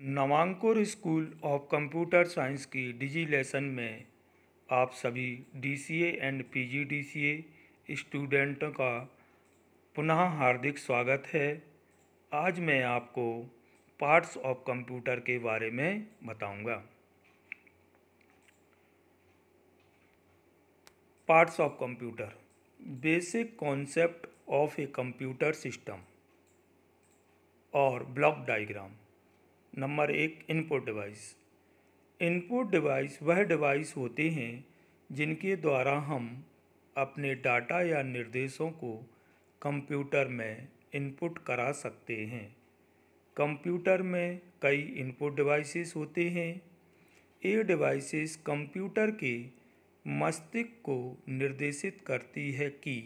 Navankur school of computer science की digi lesson में आप सभी डीसीए एंड पीजीडीसीए स्टूडेंटों का पुनः हार्दिक स्वागत है आज मैं आपको पार्ट्स ऑफ कंप्यूटर के बारे में बताऊंगा। Parts of computer basic concept of a computer system और ब्लॉक डायग्राम नंबर एक इनपुट डिवाइस इनपुट डिवाइस वह डिवाइस होते हैं जिनके द्वारा हम अपने डाटा या निर्देशों को कंप्यूटर में इनपुट करा सकते हैं कंप्यूटर में कई इनपुट डिवाइसेस होते हैं ये डिवाइसेस कंप्यूटर के मस्तिष्क को निर्देशित करती है कि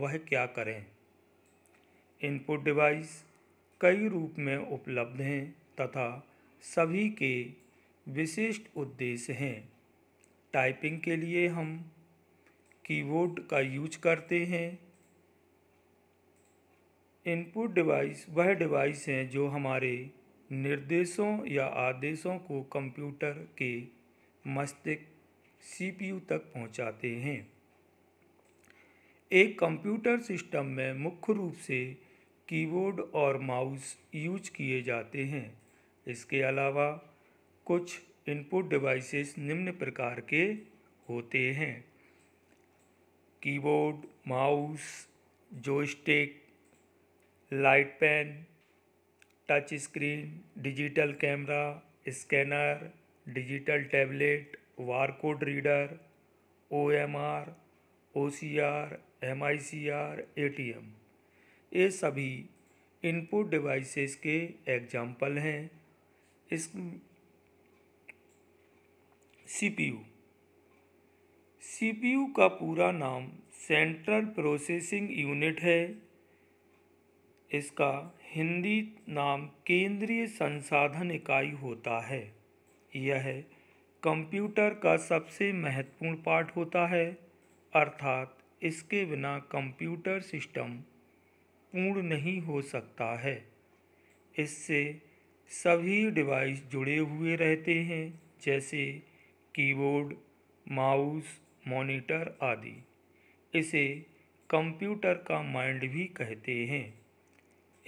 वह क्या करें इनपुट डिवाइस कई रूप में उपलब्ध हैं तथा सभी के विशिष्ट उद्देश्य हैं टाइपिंग के लिए हम कीबोर्ड का यूज करते हैं इनपुट डिवाइस वह डिवाइस हैं जो हमारे निर्देशों या आदेशों को कंप्यूटर के मस्तिष्क सीपीयू तक पहुंचाते हैं एक कंप्यूटर सिस्टम में मुख्य रूप से कीबोर्ड और माउस यूज किए जाते हैं इसके अलावा कुछ इनपुट डिवाइसेस निम्न प्रकार के होते हैं keyboard mouse joystick light pen touch screen digital camera scanner digital tablet barcode reader O M R O C R M I C R A T M ये सभी इनपुट डिवाइसेस के example हैं इस सीपीयू सीपीयू का पूरा नाम central processing unit है इसका हिंदी नाम केंद्रीय संसाधन इकाई होता है यह कंप्यूटर का सबसे महत्वपूर्ण पार्ट होता है अर्थात इसके बिना कंप्यूटर सिस्टम पूर्ण नहीं हो सकता है इससे सभी डिवाइस जुड़े हुए रहते हैं जैसे कीबोर्ड माउस मॉनिटर आदि इसे कंप्यूटर का माइंड भी कहते हैं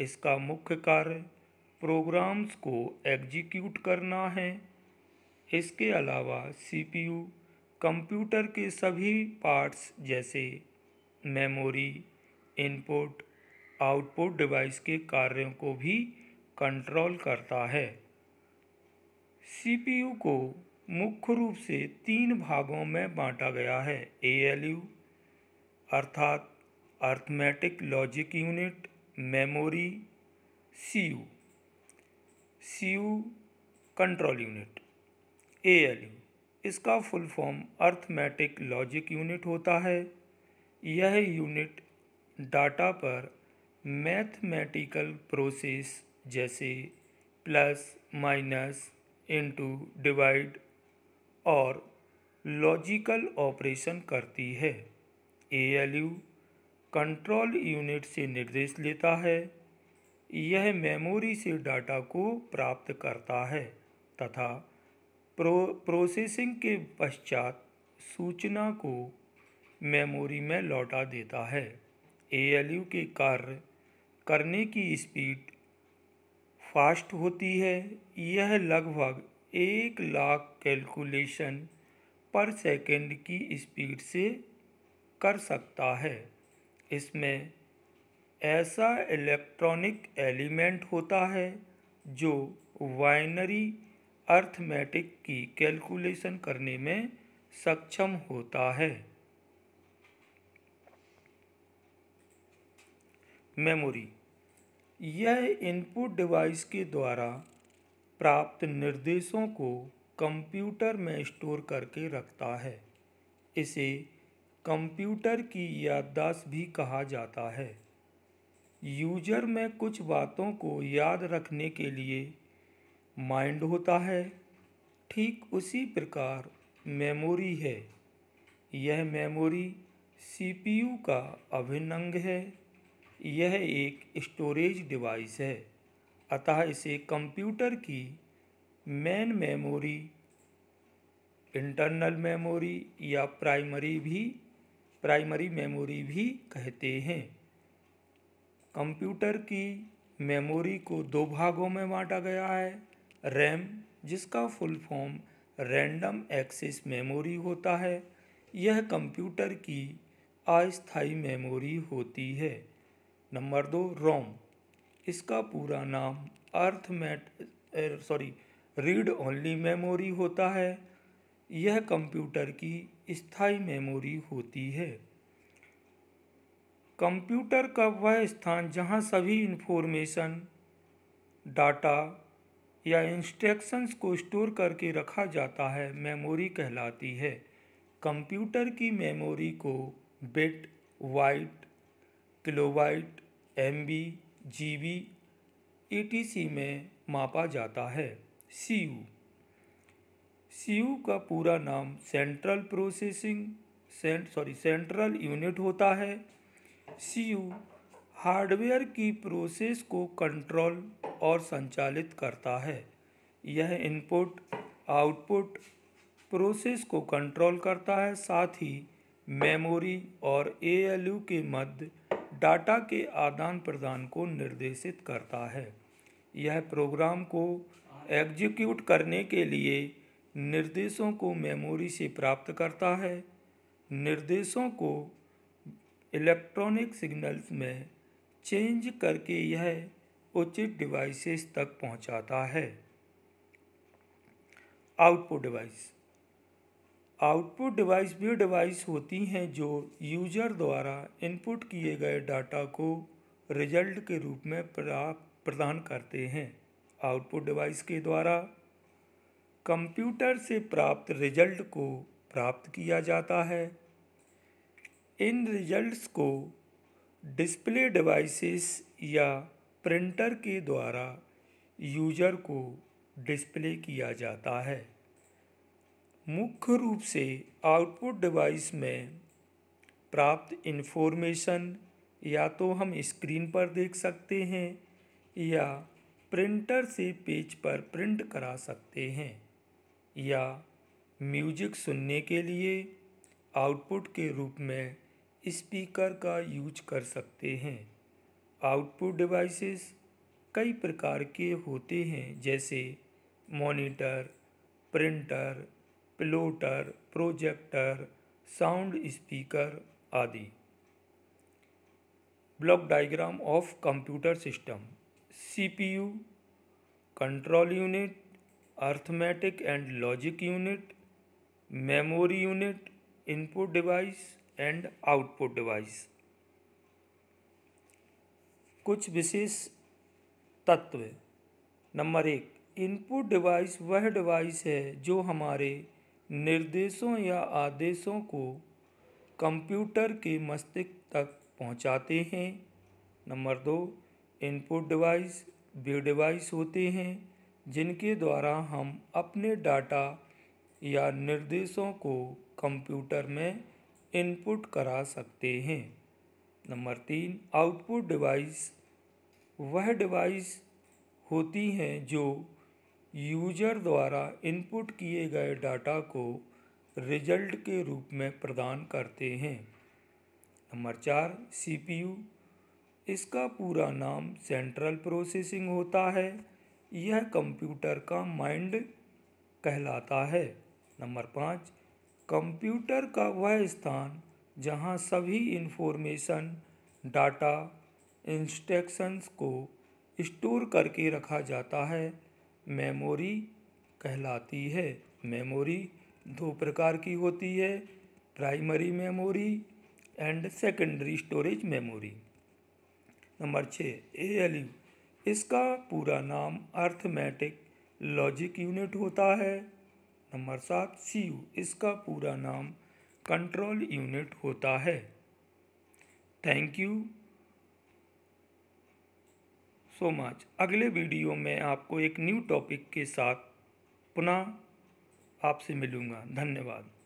इसका मुख्य कार्य प्रोग्राम्स को एग्जीक्यूट करना है इसके अलावा सीपीयू कंप्यूटर के सभी पार्ट्स जैसे मेमोरी इनपुट आउटपुट डिवाइस के कार्यों को भी कंट्रोल करता है सीपीयू को मुख्य रूप से तीन भागों में बांटा गया है एएलयू अर्थात arithmetic logic unit memory CU CU control unit ALU इसका full form arithmetic logic unit होता है यह यूनिट डाटा पर मैथमेटिकल प्रोसेस जैसे प्लस माइनस इनटू डिवाइड और लॉजिकल ऑपरेशन करती है A L U control unit से निर्देश लेता है यह मेमोरी से डाटा को प्राप्त करता है तथा प्रो प्रोसेसिंग के पश्चात सूचना को मेमोरी में लौटा देता है ए एल यू के कार्य करने की स्पीड फास्ट होती है यह लगभग एक लाख कैलकुलेशन पर सेकंड की स्पीड से कर सकता है इसमें ऐसा इलेक्ट्रॉनिक एलिमेंट होता है जो वाइनरी अर्थमेटिक की कैलकुलेशन करने में सक्षम होता है मेमोरी यह इनपुट डिवाइस के द्वारा प्राप्त निर्देशों को कंप्यूटर में स्टोर करके रखता है इसे कंप्यूटर की याददाश्त भी कहा जाता है यूजर में कुछ बातों को याद रखने के लिए माइंड होता है ठीक उसी प्रकार मेमोरी है यह मेमोरी सीपीयू का अभिन्न अंग है यह एक स्टोरेज डिवाइस है अतः इसे कंप्यूटर की मेन मेमोरी इंटरनल मेमोरी या प्राइमरी भी प्राइमरी मेमोरी भी कहते हैं कंप्यूटर की मेमोरी को दो भागों में बांटा गया है रैम जिसका full form random access memory होता है यह कंप्यूटर की अस्थाई मेमोरी होती है नंबर दो रोम इसका पूरा नाम अर्थ मैट सॉरी रीड ओनली मेमोरी होता है यह कंप्यूटर की स्थाई मेमोरी होती है कंप्यूटर का वह स्थान जहां सभी इन्फॉर्मेशन डाटा या इंस्ट्रक्शंस को स्टोर करके रखा जाता है मेमोरी कहलाती है कंप्यूटर की मेमोरी को bit byte kilobyte M B G B E T C में मापा जाता है सी यू सी यू का पूरा नाम central processing cent sorry central unit होता है सी यू हार्डवेयर की प्रोसेस को कंट्रोल और संचालित करता है यह इनपुट आउटपुट प्रोसेस को कंट्रोल करता है साथ ही मेमोरी और ए के मध्य डाटा के आदान प्रदान को निर्देशित करता है यह प्रोग्राम को एग्जीक्यूट करने के लिए निर्देशों को मेमोरी से प्राप्त करता है निर्देशों को इलेक्ट्रॉनिक सिग्नल्स में चेंज करके यह उचित डिवाइसेस तक पहुंचाता है आउटपुट डिवाइस आउटपुट डिवाइस भी डिवाइस होती हैं जो यूजर द्वारा इनपुट किए गए डाटा को रिजल्ट के रूप में प्रदान करते हैं आउटपुट डिवाइस के द्वारा कंप्यूटर से प्राप्त रिजल्ट को प्राप्त किया जाता है इन रिजल्ट्स को डिस्प्ले डिवाइसेस या प्रिंटर के द्वारा यूजर को डिस्प्ले किया जाता है मुख्य रूप से आउटपुट डिवाइस में प्राप्त इन्फॉर्मेशन या तो हम स्क्रीन पर देख सकते हैं या प्रिंटर से पेज पर प्रिंट करा सकते हैं या म्यूजिक सुनने के लिए आउटपुट के रूप में स्पीकर का यूज कर सकते हैं आउटपुट डिवाइसेस कई प्रकार के होते हैं जैसे monitor printer plotter projector sound speaker आदि block diagram of computer system CPU control unit arithmetic and logic unit memory unit input device and output device कुछ विशेष तत्व नंबर एक इनपुट डिवाइस वह डिवाइस है जो हमारे निर्देशों या आदेशों को कंप्यूटर के मस्तिष्क तक पहुँचाते हैं नंबर दो इनपुट डिवाइस वे डिवाइस होते हैं जिनके द्वारा हम अपने डाटा या निर्देशों को कंप्यूटर में इनपुट करा सकते हैं नंबर तीन आउटपुट डिवाइस वह डिवाइस होती हैं जो यूजर द्वारा इनपुट किए गए डाटा को रिजल्ट के रूप में प्रदान करते हैं नंबर चार सीपीयू इसका पूरा नाम सेंट्रल प्रोसेसिंग होता है यह कंप्यूटर का माइंड कहलाता है नंबर पाँच कंप्यूटर का वह स्थान जहां सभी इन्फॉर्मेशन डाटा इंस्ट्रक्शंस को स्टोर करके रखा जाता है मेमोरी कहलाती है मेमोरी दो प्रकार की होती है primary memory and secondary storage memory number छः एल यू इसका पूरा नाम अर्थमेटिक लॉजिक यूनिट होता है नंबर सात सी यू इसका पूरा नाम कंट्रोल यूनिट होता है थैंक यू सो मच अगले वीडियो में आपको एक न्यू टॉपिक के साथ पुनः आपसे मिलूँगा धन्यवाद